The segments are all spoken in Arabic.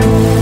Thank you.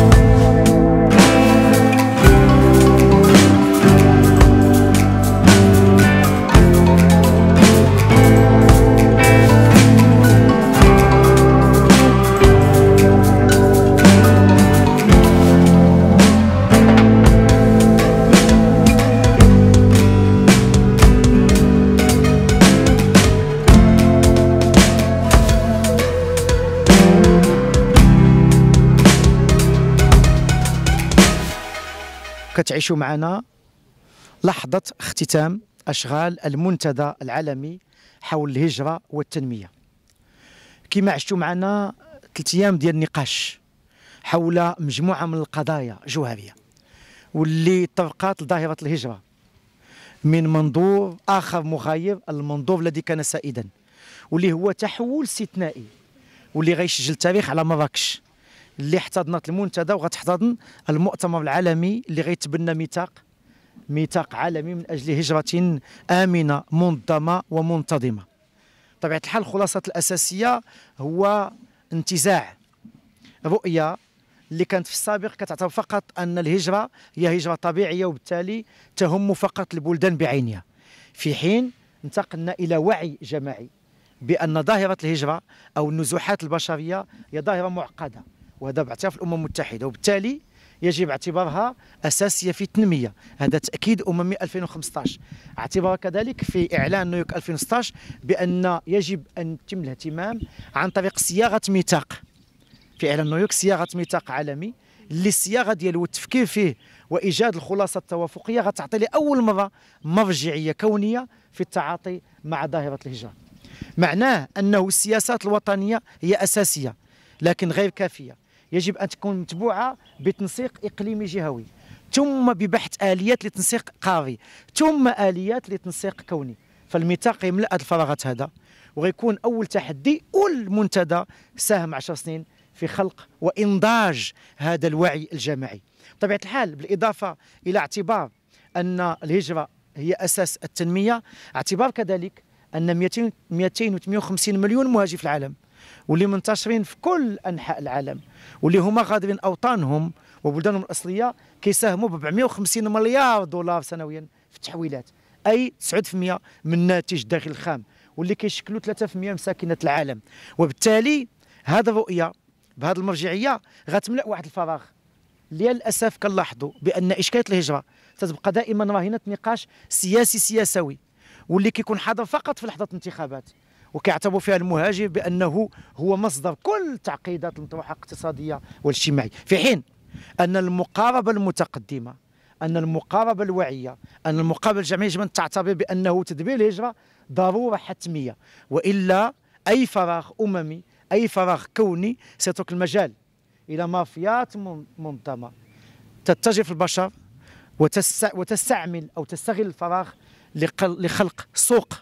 كتعيشوا معنا لحظة اختتام أشغال المنتدى العالمي حول الهجرة والتنمية كما عشتوا معنا ثلاث أيام ديال النقاش حول مجموعة من القضايا جوهرية واللي طرقات لظاهرة الهجرة من منظور آخر مغاير المنظور الذي كان سائدا واللي هو تحول استثنائي واللي غيسجل التاريخ على مراكش اللي احتضنت المنتدى وغتحتضن المؤتمر العالمي اللي غيتبنى ميثاق ميثاق عالمي من اجل هجره امنه منظمه ومنتظمه طبيعه الحال الخلاصه الاساسيه هو انتزاع رؤيه اللي كانت في السابق كتعتبر فقط ان الهجره هي هجره طبيعيه وبالتالي تهم فقط البلدان بعينها في حين انتقلنا الى وعي جماعي بان ظاهره الهجره او النزوحات البشريه هي ظاهره معقده وهذا بعثها الامم المتحده وبالتالي يجب اعتبارها اساسيه في التنميه هذا تاكيد اممي 2015 اعتبار كذلك في اعلان نيويورك 2016 بان يجب ان يتم الاهتمام عن طريق صياغه ميثاق في اعلان نيويورك صياغه ميثاق عالمي اللي الصياغه ديالو والتفكير فيه وايجاد الخلاصه التوافقيه غتعطي لاول مره مرجعيه كونيه في التعاطي مع ظاهره الهجره معناه انه السياسات الوطنيه هي اساسيه لكن غير كافيه يجب ان تكون متبوعه بتنسيق اقليمي جهوي ثم ببحث اليات لتنسيق قاري ثم اليات لتنسيق كوني فالميثاق يملا هذه الفراغات هذا وغيكون اول تحدي والمنتدى ساهم 10 سنين في خلق وانضاج هذا الوعي الجماعي بطبيعه الحال بالاضافه الى اعتبار ان الهجره هي اساس التنميه اعتبار كذلك ان 200 مليون مهاجر في العالم واللي منتشرين في كل انحاء العالم واللي هما غادرين اوطانهم وبلدانهم الاصليه كيساهموا ب 450 مليار دولار سنويا في التحويلات اي 9% من الناتج الداخلي الخام واللي كيشكلوا 3% من ساكنه العالم وبالتالي هذا الرؤيه بهذه المرجعيه غتملا واحد الفراغ اللي للاسف كنلاحظوا بان اشكاليه الهجره تتبقى دائما راهنه نقاش سياسي سياسوي واللي كيكون حاضر فقط في لحظه الانتخابات وكيعتبروا فيها المهاجر بانه هو مصدر كل التعقيدات المطروحه الاقتصاديه والاجتماعيه في حين ان المقاربه المتقدمه ان المقاربه الوعيه ان المقاربه الجمعيه يجب ان تعتبر بانه تدبير الهجره ضروره حتميه والا اي فراغ اممي اي فراغ كوني سيترك المجال الى مافيات منظمه تتجف البشر وتستعمل او تستغل الفراغ لخلق سوق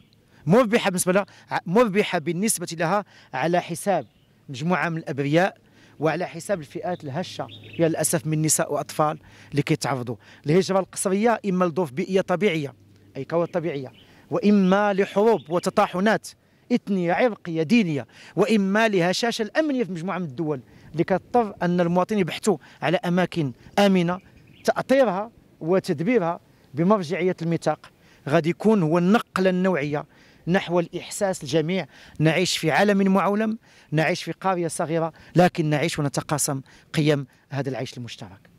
مربحه بالنسبه لها مربحه بالنسبه لها على حساب مجموعه من الابرياء وعلى حساب الفئات الهشه للاسف من نساء واطفال اللي كيتعرضوا للهجره القسريه اما لظروف بيئيه طبيعيه اي كوارث طبيعيه واما لحروب وتطاحنات اثنيه عرقيه دينيه واما لهشاشه الامنيه في مجموعه من الدول اللي كضطر ان المواطنين يبحثوا على اماكن امنه تاطيرها وتدبيرها بمرجعيه الميثاق غادي يكون هو النقله النوعيه نحو الإحساس الجميع نعيش في عالم معولم نعيش في قرية صغيرة لكن نعيش ونتقاسم قيم هذا العيش المشترك